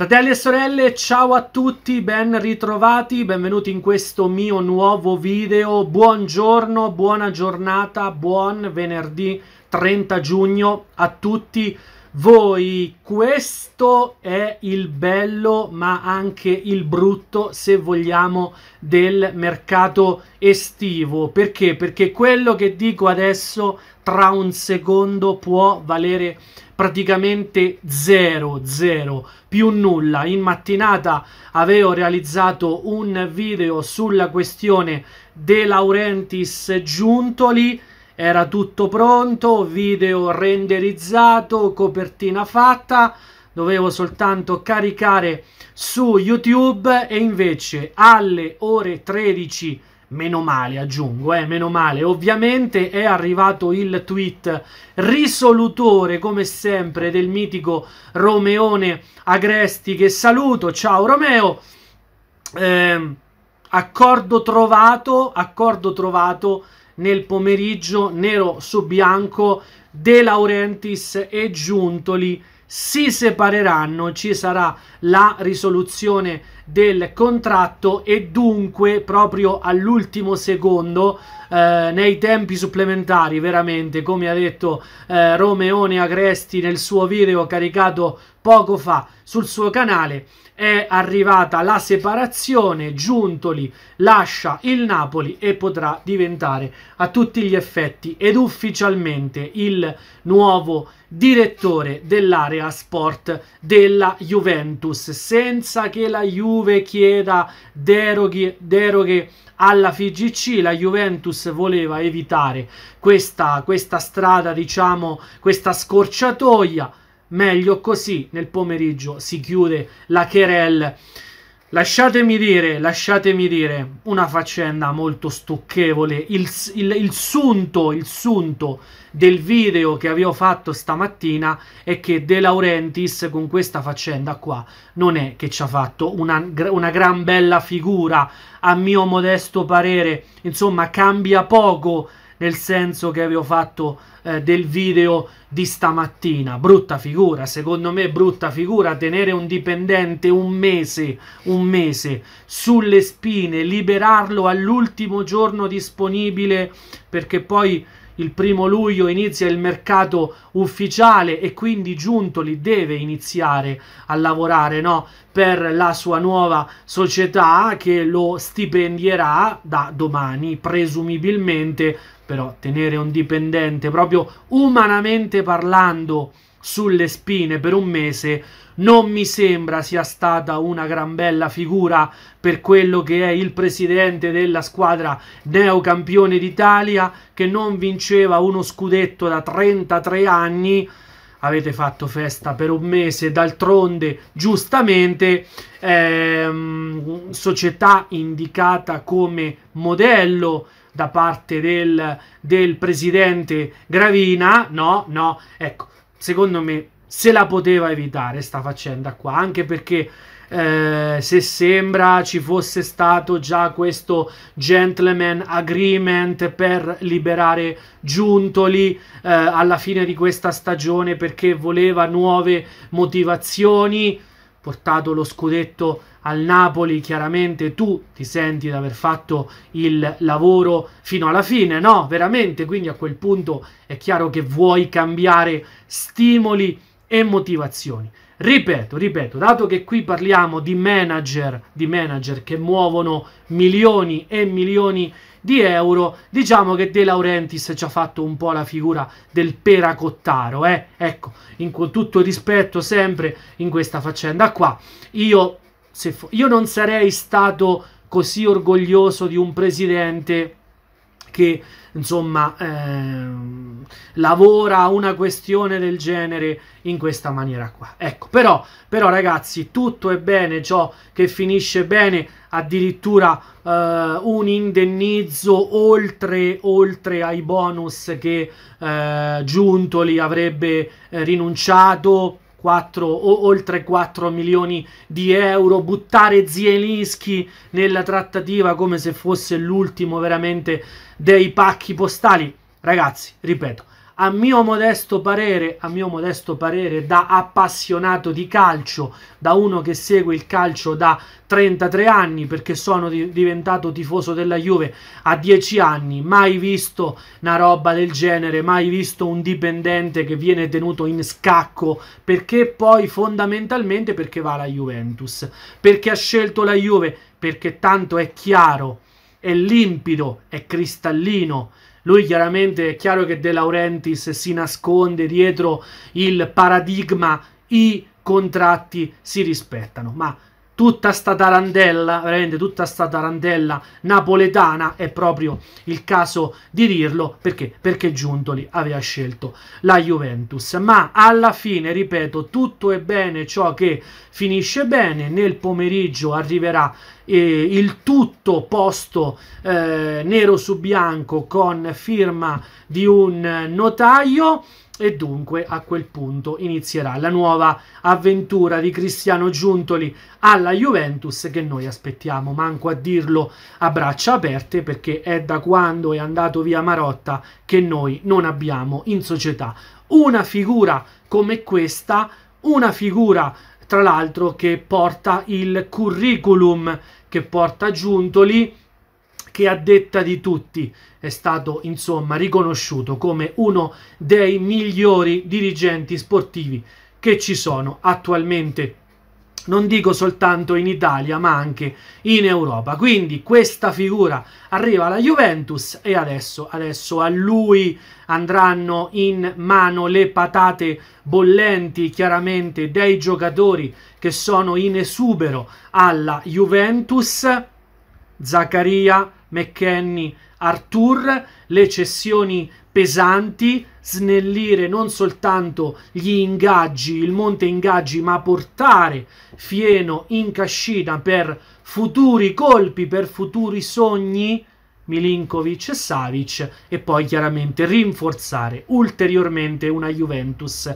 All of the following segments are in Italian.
Fratelli e sorelle, ciao a tutti, ben ritrovati, benvenuti in questo mio nuovo video. Buongiorno, buona giornata, buon venerdì 30 giugno a tutti voi. Questo è il bello, ma anche il brutto, se vogliamo, del mercato estivo. Perché? Perché quello che dico adesso tra un secondo può valere praticamente zero, zero, più nulla. In mattinata avevo realizzato un video sulla questione De Laurentiis Giuntoli, era tutto pronto, video renderizzato, copertina fatta, dovevo soltanto caricare su YouTube e invece alle ore 13 Meno male, aggiungo, eh, meno male. Ovviamente è arrivato il tweet risolutore, come sempre, del mitico Romeone Agresti che saluto. Ciao Romeo. Eh, accordo trovato, accordo trovato nel pomeriggio nero su bianco De Laurentiis e Giuntoli si separeranno, ci sarà la risoluzione del contratto e dunque proprio all'ultimo secondo eh, nei tempi supplementari veramente come ha detto eh, Romeone Agresti nel suo video caricato poco fa sul suo canale è arrivata la separazione, Giuntoli lascia il Napoli e potrà diventare a tutti gli effetti ed ufficialmente il nuovo direttore dell'area sport della Juventus, senza che la Juve chieda deroghe, deroghe alla FIGC la Juventus voleva evitare questa, questa strada, diciamo, questa scorciatoia meglio così nel pomeriggio si chiude la querel. Lasciatemi dire, lasciatemi dire, una faccenda molto stucchevole. Il, il, il, sunto, il sunto del video che avevo fatto stamattina è che De Laurentiis con questa faccenda qua non è che ci ha fatto una, una gran bella figura, a mio modesto parere. Insomma, cambia poco nel senso che avevo fatto eh, del video di stamattina. Brutta figura, secondo me brutta figura tenere un dipendente un mese, un mese sulle spine, liberarlo all'ultimo giorno disponibile perché poi il primo luglio inizia il mercato ufficiale e quindi Giuntoli deve iniziare a lavorare no? per la sua nuova società che lo stipendierà da domani, presumibilmente però tenere un dipendente proprio umanamente parlando sulle spine per un mese non mi sembra sia stata una gran bella figura per quello che è il presidente della squadra neocampione d'Italia che non vinceva uno scudetto da 33 anni. Avete fatto festa per un mese, d'altronde giustamente ehm, società indicata come modello da parte del, del presidente Gravina, no, no, ecco, secondo me se la poteva evitare sta faccenda qua, anche perché eh, se sembra ci fosse stato già questo gentleman agreement per liberare Giuntoli eh, alla fine di questa stagione perché voleva nuove motivazioni portato lo scudetto al Napoli, chiaramente tu ti senti di aver fatto il lavoro fino alla fine, no? Veramente, quindi a quel punto è chiaro che vuoi cambiare stimoli e motivazioni. Ripeto, ripeto, dato che qui parliamo di manager, di manager che muovono milioni e milioni di di euro, diciamo che De Laurentiis ci ha fatto un po' la figura del peracottaro, eh? ecco, in, tutto rispetto sempre in questa faccenda qua, io, io non sarei stato così orgoglioso di un presidente che insomma ehm, lavora una questione del genere in questa maniera qua ecco però, però ragazzi tutto è bene ciò che finisce bene addirittura eh, un indennizzo oltre, oltre, ai bonus che eh, Giuntoli avrebbe eh, rinunciato 4, o oltre 4 milioni di euro, buttare Zielinski nella trattativa come se fosse l'ultimo veramente dei pacchi postali. Ragazzi, ripeto, a mio modesto parere, a mio modesto parere da appassionato di calcio, da uno che segue il calcio da 33 anni perché sono di diventato tifoso della Juve a 10 anni, mai visto una roba del genere, mai visto un dipendente che viene tenuto in scacco perché poi fondamentalmente perché va alla Juventus, perché ha scelto la Juve, perché tanto è chiaro, è limpido, è cristallino lui chiaramente è chiaro che De Laurentiis si nasconde dietro il paradigma i contratti si rispettano, ma tutta sta tarandella, veramente tutta sta tarandella napoletana, è proprio il caso di dirlo, perché? Perché Giuntoli aveva scelto la Juventus. Ma alla fine, ripeto, tutto è bene ciò che finisce bene, nel pomeriggio arriverà eh, il tutto posto eh, nero su bianco con firma di un notaio, e dunque a quel punto inizierà la nuova avventura di Cristiano Giuntoli alla Juventus che noi aspettiamo, manco a dirlo a braccia aperte perché è da quando è andato via Marotta che noi non abbiamo in società una figura come questa, una figura tra l'altro che porta il curriculum che porta Giuntoli che a detta di tutti è stato insomma riconosciuto come uno dei migliori dirigenti sportivi che ci sono attualmente non dico soltanto in Italia ma anche in Europa. Quindi questa figura arriva alla Juventus e adesso, adesso, a lui andranno in mano le patate bollenti chiaramente dei giocatori che sono in esubero alla Juventus Zaccaria, McKenny, Artur, le cessioni pesanti, snellire non soltanto gli ingaggi, il monte ingaggi, ma portare Fieno in cascina per futuri colpi, per futuri sogni, Milinkovic e Savic, e poi chiaramente rinforzare ulteriormente una Juventus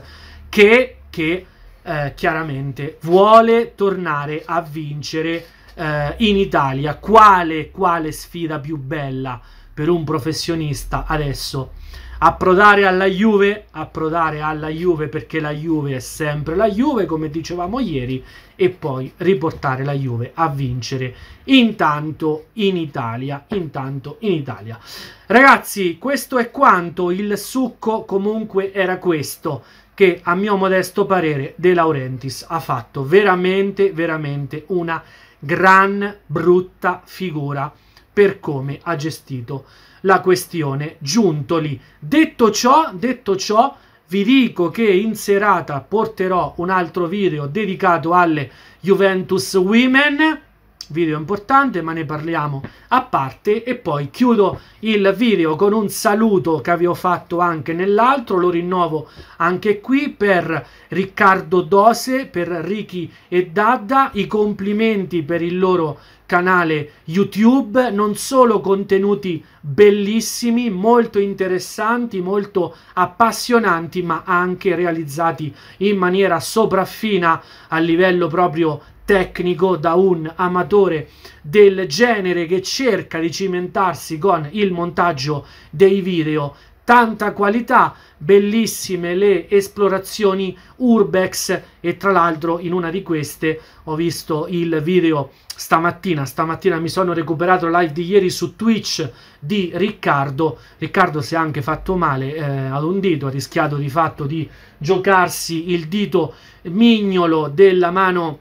che, che eh, chiaramente vuole tornare a vincere eh, in Italia, quale, quale sfida più bella per un professionista adesso? Approdare alla Juve, approdare alla Juve perché la Juve è sempre la Juve, come dicevamo ieri, e poi riportare la Juve a vincere intanto in Italia, intanto in Italia. Ragazzi, questo è quanto, il succo comunque era questo che a mio modesto parere De Laurentiis ha fatto veramente veramente una gran brutta figura per come ha gestito la questione Giuntoli. Detto ciò, detto ciò, vi dico che in serata porterò un altro video dedicato alle Juventus Women video importante ma ne parliamo a parte e poi chiudo il video con un saluto che avevo fatto anche nell'altro lo rinnovo anche qui per Riccardo Dose per Ricky e Dadda i complimenti per il loro canale YouTube non solo contenuti bellissimi molto interessanti molto appassionanti ma anche realizzati in maniera sopraffina a livello proprio tecnico, da un amatore del genere che cerca di cimentarsi con il montaggio dei video. Tanta qualità, bellissime le esplorazioni urbex e tra l'altro in una di queste ho visto il video stamattina, stamattina mi sono recuperato live di ieri su Twitch di Riccardo, Riccardo si è anche fatto male eh, ad un dito, ha rischiato di fatto di giocarsi il dito mignolo della mano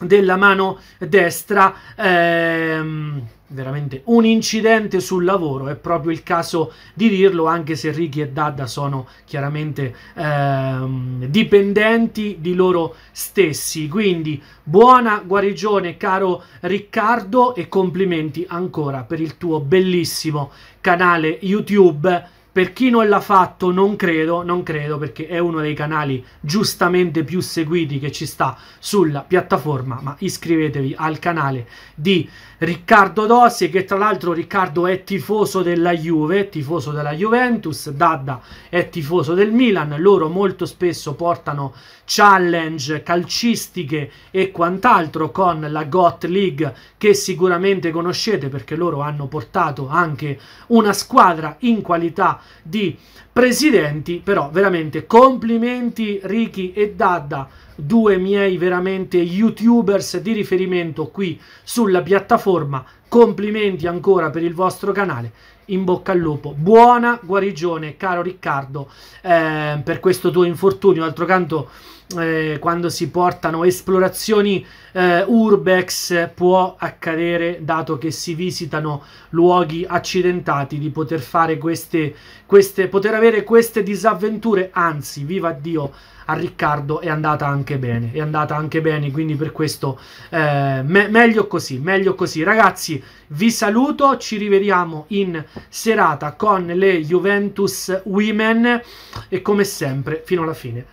della mano destra. Ehm, veramente un incidente sul lavoro, è proprio il caso di dirlo, anche se Ricky e Dada sono chiaramente ehm, dipendenti di loro stessi. Quindi buona guarigione caro Riccardo e complimenti ancora per il tuo bellissimo canale YouTube per chi non l'ha fatto, non credo, non credo perché è uno dei canali giustamente più seguiti che ci sta sulla piattaforma, ma iscrivetevi al canale di Riccardo Dossi che tra l'altro Riccardo è tifoso della Juve, tifoso della Juventus, Dadda è tifoso del Milan, loro molto spesso portano challenge calcistiche e quant'altro con la Got League che sicuramente conoscete perché loro hanno portato anche una squadra in qualità di presidenti, però veramente complimenti Ricky e Dadda, due miei veramente youtubers di riferimento qui sulla piattaforma Complimenti ancora per il vostro canale. In bocca al lupo. Buona guarigione, caro Riccardo, eh, per questo tuo infortunio. D'altro canto, eh, quando si portano esplorazioni eh, urbex, può accadere, dato che si visitano luoghi accidentati, di poter fare queste, queste poter avere queste disavventure. Anzi, viva Dio! a Riccardo è andata anche bene, è andata anche bene, quindi per questo eh, me meglio così, meglio così. Ragazzi, vi saluto, ci rivediamo in serata con le Juventus Women e come sempre fino alla fine.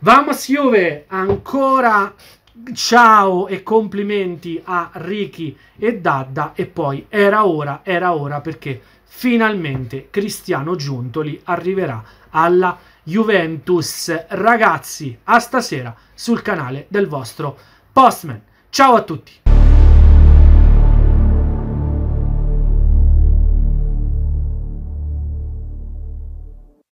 Vamos Juve, ancora ciao e complimenti a Ricky e Dadda e poi era ora, era ora perché finalmente Cristiano Giuntoli arriverà alla Juventus. Ragazzi, a stasera sul canale del vostro Postman. Ciao a tutti!